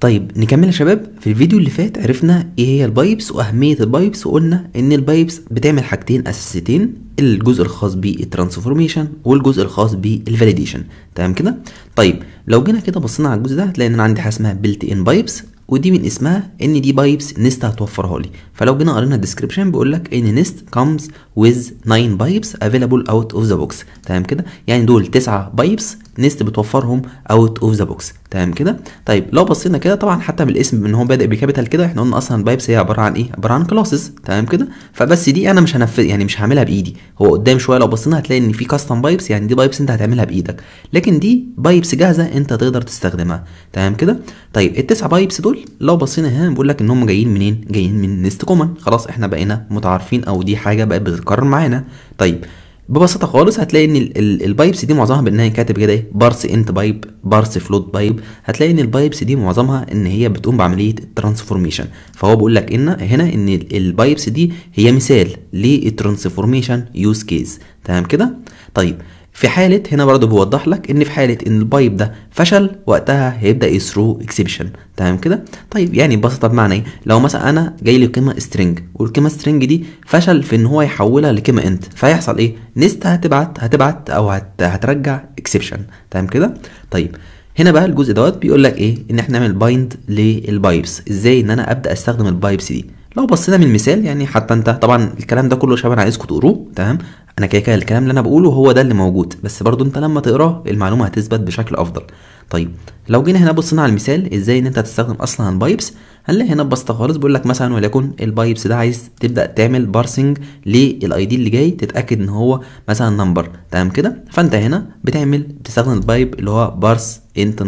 طيب نكمل يا شباب في الفيديو اللي فات عرفنا ايه هي البايبس واهميه البايبس وقلنا ان البايبس بتعمل حاجتين اساسيتين الجزء الخاص بالترانسفورميشن والجزء الخاص بالفاليديشن تمام كده طيب لو جينا كده بصينا على الجزء ده هتلاقي ان انا عندي حاجه اسمها بيلت ان بايبس ودي من اسمها ان دي بايبس نست هتوفرها لي فلو جينا قرينا الديسكربشن بيقول لك ان نست كمز ويز 9 بايبس افيلابل اوت اوف ذا بوكس تمام كده يعني دول 9 بايبس نست بتوفرهم اوت اوف ذا بوكس تمام كده طيب لو بصينا كده طبعا حتى من الاسم ان هو بادئ بكابيتال كده احنا قلنا اصلا بايبس هي عباره عن ايه عباره عن كلاسز تمام كده فبس دي انا مش هنفذ يعني مش هعملها بايدي هو قدام شويه لو بصينا هتلاقي ان في كاستم بايبس يعني دي بايبس انت هتعملها بايدك لكن دي بايبس جاهزه انت تقدر تستخدمها تمام كده طيب التسع بايبس دول لو بصينا هنا بيقول لك ان هم جايين منين جايين من نست كومن خلاص احنا بقينا متعارفين او دي حاجه بقت بتتكرر معانا طيب ببساطه خالص هتلاقي ان البايبس دي معظمها بانها كاتب كده ايه بارس انت بايب بارس فلوت بايب هتلاقي ان البايبس دي معظمها ان هي بتقوم بعمليه الترانسفورميشن فهو بيقول لك ان هنا ان البايبس دي هي مثال للترانسفورميشن يوز كيس تمام كده طيب في حاله هنا برضو بيوضح لك ان في حاله ان البايب ده فشل وقتها هيبدا يثرو اكسبشن تمام كده طيب يعني ببساطه بمعنى ايه لو مثلا انا جاي لي قيمه سترينج والقيمه سترينج دي فشل في ان هو يحولها لقيمه انت فهيحصل ايه نست هتبعت هتبعت او هت هترجع اكسبشن تمام كده طيب هنا بقى الجزء دوت بيقول لك ايه ان احنا نعمل بايند للبايبس ازاي ان انا ابدا استخدم البايبس دي لو بصينا من المثال يعني حتى انت طبعا الكلام ده كله شباب انا عايزكم تقروه تمام انا كده كده الكلام اللي انا بقوله هو ده اللي موجود بس برضو انت لما تقراه المعلومه هتثبت بشكل افضل طيب لو جينا هنا بصينا على المثال ازاي ان انت تستخدم اصلا البايبس هنلاقي هنا بسطه خالص بيقول لك مثلا وليكن البايبس ده عايز تبدا تعمل بارسنج للاي دي اللي جاي تتاكد ان هو مثلا نمبر تمام كده فانت هنا بتعمل بتستخدم البايب اللي هو بارس انت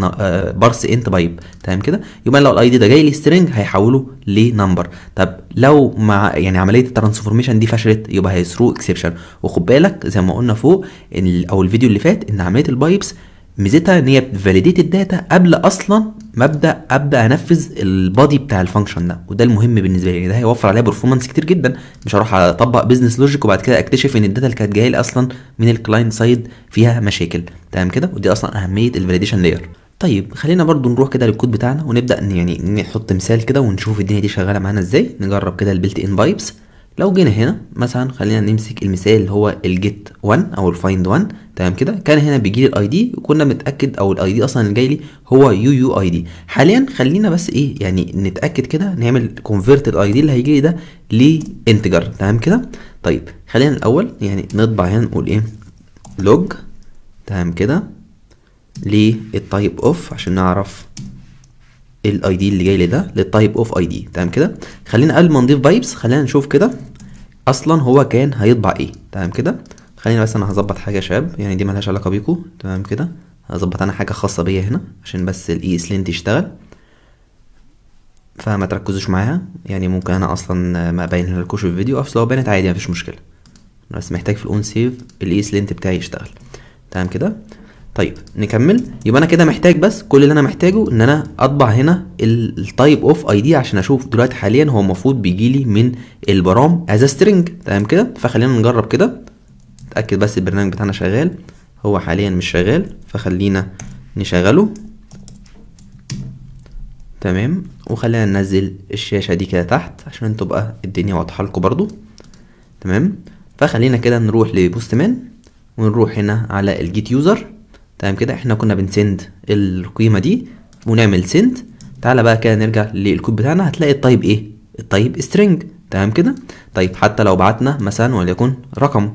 بارس انت بايب تمام كده يبقى لو الاي دي ده جاي لي سترنج هيحوله لنمبر طب لو مع يعني عمليه الترانسفورميشن دي فشلت يبقى هيثرو اكسبشن وخد بالك زي ما قلنا فوق او الفيديو اللي فات ان عمليه البايبس ميزتها ان هي بتفاليديت الداتا قبل اصلا ما ابدا ابدا انفذ البادي بتاع الفانكشن ده وده المهم بالنسبه لي يعني ده هيوفر عليا برفورمانس كتير جدا مش هروح اطبق بزنس لوجيك وبعد كده اكتشف ان الداتا اللي كانت جايه لي اصلا من الكلاينت سايد فيها مشاكل تمام كده ودي اصلا اهميه الفاليديشن لاير طيب خلينا برضو نروح كده للكود بتاعنا ونبدا يعني نحط مثال كده ونشوف الدنيا دي شغاله معانا ازاي نجرب كده البيلت ان بايبس لو جينا هنا مثلا خلينا نمسك المثال اللي هو الجيت 1 او الفايند 1 تمام كده كان هنا بيجي لي الاي دي وكنا متاكد او الاي دي اصلا اللي جاي لي هو يو يو اي دي حاليا خلينا بس ايه يعني نتاكد كده نعمل كونفرت الاي دي اللي هيجي لي ده لانتجر تمام كده طيب خلينا الاول يعني نطبع هنا نقول ايه لوج تمام كده للتايب اوف عشان نعرف الاي دي اللي جاي لي ده للتايب اوف اي دي تمام كده خلينا قبل ما نضيف بايبس خلينا نشوف كده اصلا هو كان هيطبع ايه تمام كده خلينا بس انا هظبط حاجه يا شباب يعني دي ملهاش علاقه بيكو تمام كده هظبط انا حاجه خاصه بيا هنا عشان بس الاي سلنت e يشتغل فما تركزوش معاها يعني ممكن انا اصلا ما ابين لكوش في الفيديو اصل لو بانت عادي مفيش مشكله بس محتاج في الاون سيف الاي لينت e بتاعي يشتغل تمام كده طيب نكمل يبقى انا كده محتاج بس كل اللي انا محتاجه ان انا اطبع هنا التايب اوف اي دي عشان اشوف دلوقتي حاليا هو المفروض بيجي لي من البرام از سترينج تمام كده فخلينا نجرب كده اتاكد بس البرنامج بتاعنا شغال هو حاليا مش شغال فخلينا نشغله تمام وخلينا ننزل الشاشه دي كده تحت عشان تبقى الدنيا واضحه لكم برضو تمام فخلينا كده نروح لبوست مان ونروح هنا على الجيت يوزر تمام كده احنا كنا بنسند القيمه دي ونعمل سند تعالى بقى كده نرجع للكود بتاعنا هتلاقي الطيب ايه الطيب سترينج تمام كده طيب حتى لو بعتنا مثلا وليكن رقم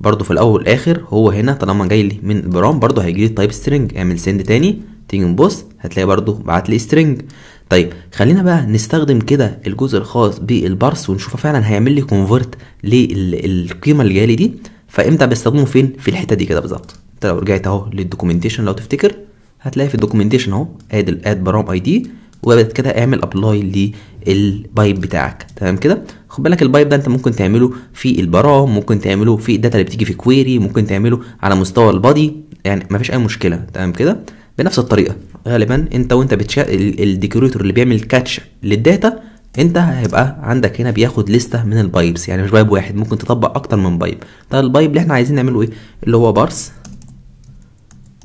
برضو في الاول والاخر هو هنا طالما جاي لي من البرام برضو هيجي لي التايب سترينج اعمل سند تاني تيجي نبص هتلاقي برضو بعت لي سترينج طيب خلينا بقى نستخدم كده الجزء الخاص بالبارس ونشوفه فعلا هيعمل لي كونفرت للقيمه اللي جايه لي دي فامتى بستخدمه فين في الحته دي كده بالظبط انت لو رجعت اهو للدوكيومنتيشن لو تفتكر هتلاقي في الدوكيومنتيشن اهو اد الاد برام اي دي وبعد كده اعمل ابلاي للبايب بتاعك تمام كده خد بالك البايب ده انت ممكن تعمله في البرام ممكن تعمله في الداتا اللي بتيجي في كويري ممكن تعمله على مستوى البادي يعني مفيش اي مشكله تمام كده بنفس الطريقه غالبا انت وانت بتشا الديكوريتور اللي بيعمل كاتش للداتا انت هيبقى عندك هنا بياخد لسته من البايبس يعني مش بايب واحد ممكن تطبق اكتر من بايب طب البايب اللي احنا عايزين نعمله ايه اللي هو بارس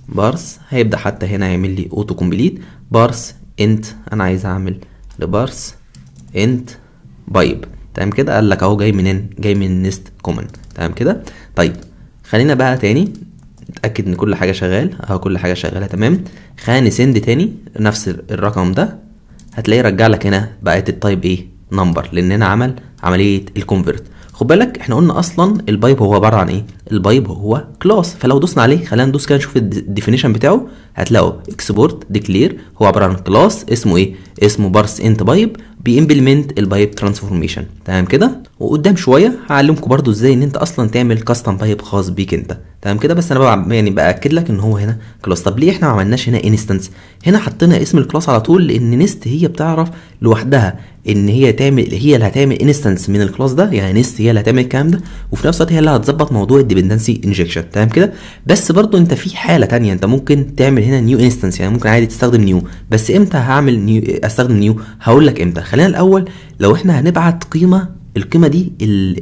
بارس هيبدا حتى هنا يعمل لي اوتو كومبليت بارس انت انا عايز اعمل لبارس انت بايب تمام كده قال لك اهو جاي منين جاي من نست كومن تمام كده طيب خلينا بقى تاني نتاكد ان كل حاجه شغال اهو كل حاجه شغاله تمام خلينا نسند تاني نفس الرقم ده هتلاقيه رجع لك هنا بقت التايب ايه نمبر لان هنا عمل عمليه الكونفرت خد بالك احنا قلنا اصلا البايب هو عباره عن ايه البايب هو كلاس فلو دوسنا عليه خلينا ندوس كده نشوف الديفينيشن بتاعه هتلاقوا اكسبورت ديكلير هو عباره عن كلاس اسمه ايه اسمه بارس انت بايب بيمبلمنت البايب ترانسفورميشن تمام كده وقدام شويه هعلمكم برضو ازاي ان انت اصلا تعمل كاستم بايب خاص بيك انت تمام كده بس انا بقى يعني باكد لك ان هو هنا كلاس طب ليه احنا ما عملناش هنا انستنس هنا حطينا اسم الكلاس على طول لان نست هي بتعرف لوحدها ان هي تعمل هي اللي هتعمل انستنس من الكلاس ده يعني نست هي اللي هتعمل الكلام ده وفي نفس الوقت هي اللي هتظبط موضوع الديبندنسي انجكشن تمام كده بس برضو انت في حاله ثانيه انت ممكن تعمل هنا نيو انستنس يعني ممكن عادي تستخدم نيو بس امتى هعمل نيو استخدم نيو هقول لك امتى خلينا الاول لو احنا هنبعت قيمه القيمه دي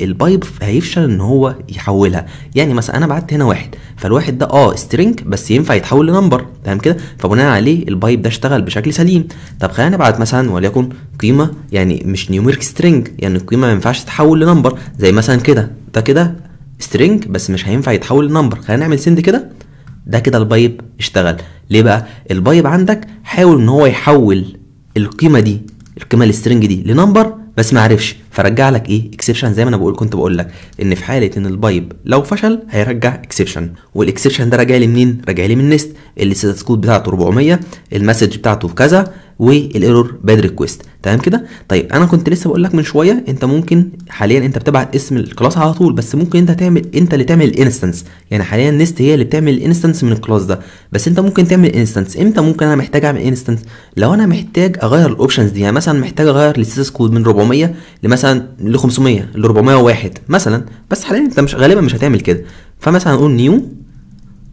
البايب هيفشل ان هو يحولها يعني مثلا انا بعت هنا واحد فالواحد ده اه سترينج بس ينفع يتحول لنمبر تمام كده فبناء عليه البايب ده اشتغل بشكل سليم طب خلينا نبعت مثلا وليكن قيمه يعني مش نيوميرك سترينج يعني القيمه ما ينفعش تتحول لنمبر زي مثلا كده ده كده سترينج بس مش هينفع يتحول لنمبر خلينا نعمل سند كده ده كده البايب اشتغل ليه بقى البايب عندك حاول ان هو يحول القيمه دي القيمه السترينج دي لنمبر بس ما عرفش فرجع لك ايه اكسبشن زي ما انا بقول كنت بقول لك ان في حاله ان البايب لو فشل هيرجع اكسبشن والاكسبشن ده راجع لي منين راجع لي من نست اللي كود بتاعته 400 المسج بتاعته كذا والايرور باد ريكويست تمام كده طيب انا كنت لسه بقول لك من شويه انت ممكن حاليا انت بتبعت اسم الكلاس على طول بس ممكن انت تعمل انت اللي تعمل الانستنس يعني حاليا نست هي اللي بتعمل الانستنس من الكلاس ده بس انت ممكن تعمل انستنس امتى ممكن انا محتاج اعمل انستنس لو انا محتاج اغير الاوبشنز دي يعني مثلا محتاج اغير الستاتس كود من 400 لمثلا ل 500 ل 401 مثلا بس حاليا انت مش غالبا مش هتعمل كده فمثلا اقول نيو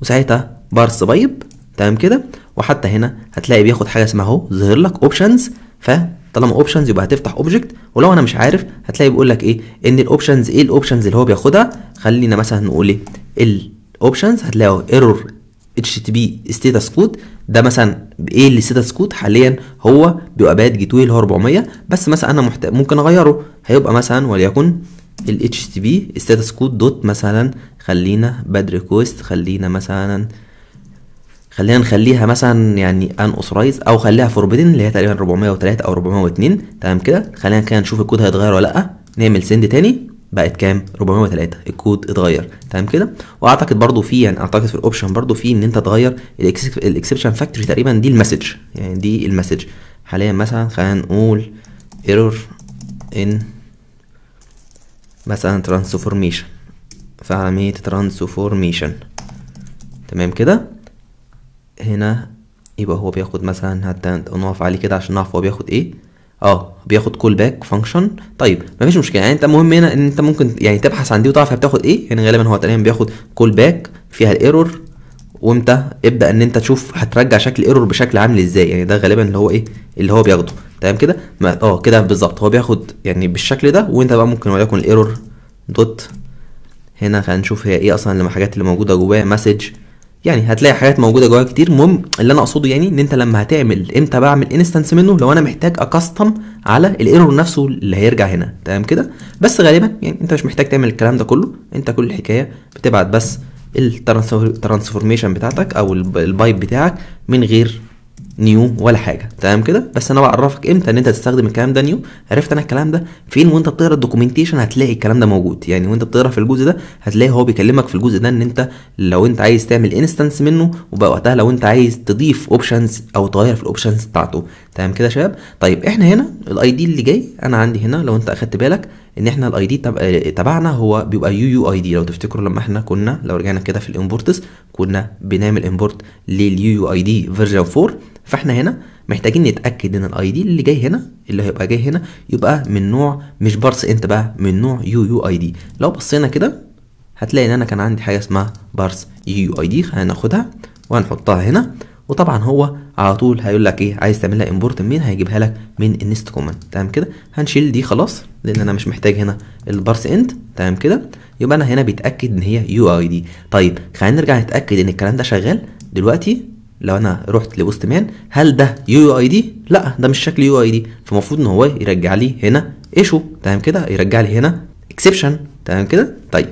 وساعتها بارس بايب تمام كده وحتى هنا هتلاقي بياخد حاجه اسمها اهو ظهر لك اوبشنز فطالما اوبشنز يبقى هتفتح اوبجكت ولو انا مش عارف هتلاقي بيقول لك ايه ان الاوبشنز ايه الاوبشنز اللي هو بياخدها خلينا مثلا نقول ايه الاوبشنز هتلاقوا ايرور اتش تي بي ستيتس كود ده مثلا ايه اللي ستيتس كود حاليا هو بيبقى باد جيت اللي هو 400 بس مثلا انا محتاج ممكن اغيره هيبقى مثلا وليكن ال بي ستاتس كود دوت مثلا خلينا باد ريكوست خلينا مثلا خلينا نخليها مثلا يعني ان اوثرايز او خليها فوربيدن اللي هي تقريبا 403 او 402 تمام كده خلينا كده نشوف الكود هيتغير ولا لا نعمل سند تاني بقت كام 403 الكود اتغير تمام كده واعتقد برضو في يعني اعتقد في الاوبشن برضو في ان انت تغير الاكسبشن فاكتوري تقريبا دي المسج يعني دي المسج حاليا مثلا خلينا نقول ايرور ان مثلا ترانسفورميشن فعمليه ترانسفورميشن تمام كده هنا يبقى هو بياخد مثلا هنقف عليه كده عشان نعرف هو بياخد ايه اه بياخد كول باك فانكشن طيب مفيش مشكله يعني انت المهم هنا ان انت ممكن يعني تبحث عن دي وتعرف هي بتاخد ايه يعني غالبا هو تقريبا بياخد كول باك فيها الايرور وامتى ابدا ان انت تشوف هترجع شكل ايرور بشكل عامل ازاي يعني ده غالبا اللي هو ايه اللي هو بياخده تمام كده اه كده بالظبط هو بياخد يعني بالشكل ده وانت بقى ممكن وليكن الايرور دوت هنا هنشوف هي ايه اصلا الحاجات اللي موجوده جواه مسج يعني هتلاقي حاجات موجوده جواها كتير المهم اللي انا اقصده يعني ان انت لما هتعمل امتى بعمل انستنس منه لو انا محتاج اكستم على الايرور نفسه اللي هيرجع هنا تمام كده بس غالبا يعني انت مش محتاج تعمل الكلام ده كله انت كل الحكايه بتبعت بس الترانسفورميشن بتاعتك او البايب بتاعك من غير نيو ولا حاجه تمام كده بس انا بعرفك امتى ان انت تستخدم الكلام ده نيو عرفت انا الكلام ده فين وانت بتقرا الدوكيومنتيشن هتلاقي الكلام ده موجود يعني وانت بتقرا في الجزء ده هتلاقي هو بيكلمك في الجزء ده ان انت لو انت عايز تعمل انستنس منه وبقى وقتها لو انت عايز تضيف اوبشنز او تغير في الاوبشنز بتاعته تمام كده يا شباب طيب احنا هنا الاي دي اللي جاي انا عندي هنا لو انت اخدت بالك ان احنا الاي دي تبعنا هو بيبقى يو يو اي دي لو تفتكروا لما احنا كنا لو رجعنا كده في الامبورتس كنا بنعمل امبورت لليو يو اي دي فيرجن 4 فاحنا هنا محتاجين نتاكد ان الاي دي اللي جاي هنا اللي هيبقى جاي هنا يبقى من نوع مش بارس انت بقى من نوع يو يو اي دي لو بصينا كده هتلاقي ان انا كان عندي حاجه اسمها بارس يو يو اي دي هناخدها وهنحطها هنا وطبعا هو على طول هيقول لك ايه عايز تعمل لها امبورت منين هيجيبها لك من النست كومنت تمام كده هنشيل دي خلاص لان انا مش محتاج هنا البارس انت تمام كده يبقى انا هنا بيتاكد ان هي يو اي دي طيب خلينا نرجع نتاكد ان الكلام ده شغال دلوقتي لو انا رحت لبوست مان هل ده يو اي دي لا ده مش شكل يو اي دي فالمفروض ان هو يرجع لي هنا ايشو تمام كده يرجع لي هنا اكسبشن تمام كده طيب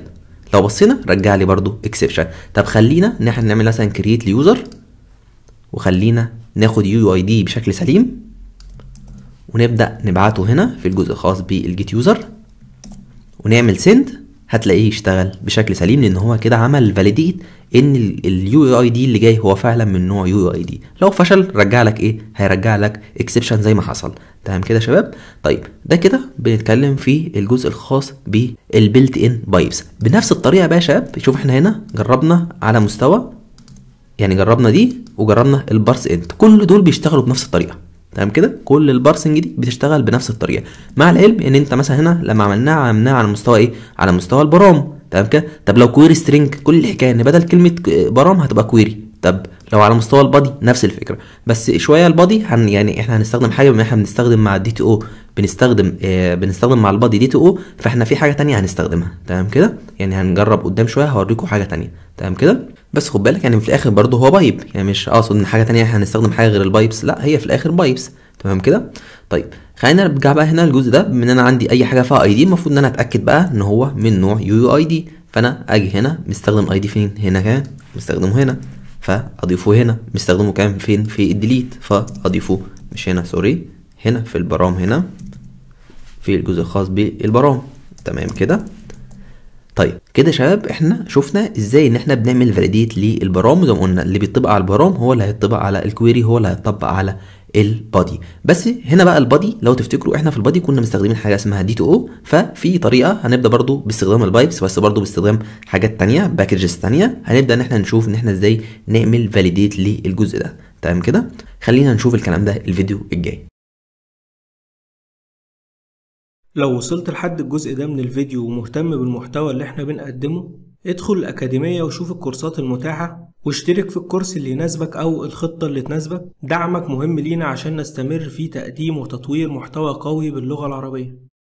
لو بصينا رجع لي برده اكسبشن طب خلينا ان احنا نعمل مثلا كرييت ليوزر وخلينا ناخد يو اي دي بشكل سليم ونبدا نبعته هنا في الجزء الخاص بالجيت يوزر ونعمل سند هتلاقيه يشتغل بشكل سليم لان هو كده عمل فاليديت ان اليو اي دي اللي جاي هو فعلا من نوع يو اي دي لو فشل رجع لك ايه هيرجع لك اكسبشن زي ما حصل تمام كده يا شباب طيب ده كده بنتكلم في الجزء الخاص بالبيلت ان بايبس بنفس الطريقه بقى يا شباب شوف احنا هنا جربنا على مستوى يعني جربنا دي وجربنا البارس انت كل دول بيشتغلوا بنفس الطريقه تمام كده كل البارسنج دي بتشتغل بنفس الطريقه مع العلم ان انت مثلا هنا لما عملناها عملناها على مستوى ايه على مستوى البرام تمام كده طب لو كويري سترينج كل الحكايه ان بدل كلمه برام هتبقى كويري طب لو على مستوى البادي نفس الفكره بس شويه البادي هن يعني احنا هنستخدم حاجه بما احنا بنستخدم مع الدي تي او بنستخدم آه بنستخدم مع البادي دي تي او فاحنا في حاجه تانية هنستخدمها تمام كده يعني هنجرب قدام شويه هوريكم حاجه تانية تمام كده بس خد بالك يعني في الاخر برضه هو بايب يعني مش آه، اقصد ان حاجه احنا هنستخدم حاجه غير البايبس لا هي في الاخر بايبس تمام كده طيب خلينا نرجع بقى هنا للجزء ده من انا عندي اي حاجه فيها اي دي المفروض ان انا اتاكد بقى ان هو من نوع يو يو اي دي فانا اجي هنا مستخدم اي دي فين هنا كان مستخدمه هنا فاضيفه هنا مستخدمه كان فين في الديليت فاضيفه مش هنا سوري هنا في البرام هنا في الجزء الخاص بالبرام تمام كده طيب كده شباب احنا شفنا ازاي ان احنا بنعمل فاليديت للبرام زي ما قلنا اللي بيطبق على البرام هو اللي هيطبق على الكويري هو اللي هيطبق على البادي بس هنا بقى البادي لو تفتكروا احنا في البادي كنا مستخدمين حاجه اسمها دي تو او ففي طريقه هنبدا برضو باستخدام البايبس بس برضو باستخدام حاجات ثانيه باكجز ثانيه هنبدا ان احنا نشوف ان احنا ازاي نعمل فاليديت للجزء ده تمام كده خلينا نشوف الكلام ده الفيديو الجاي لو وصلت لحد الجزء ده من الفيديو ومهتم بالمحتوى اللي احنا بنقدمه ادخل الأكاديمية وشوف الكورسات المتاحة واشترك في الكورس اللي يناسبك أو الخطة اللي تناسبك دعمك مهم لينا عشان نستمر في تقديم وتطوير محتوى قوي باللغة العربية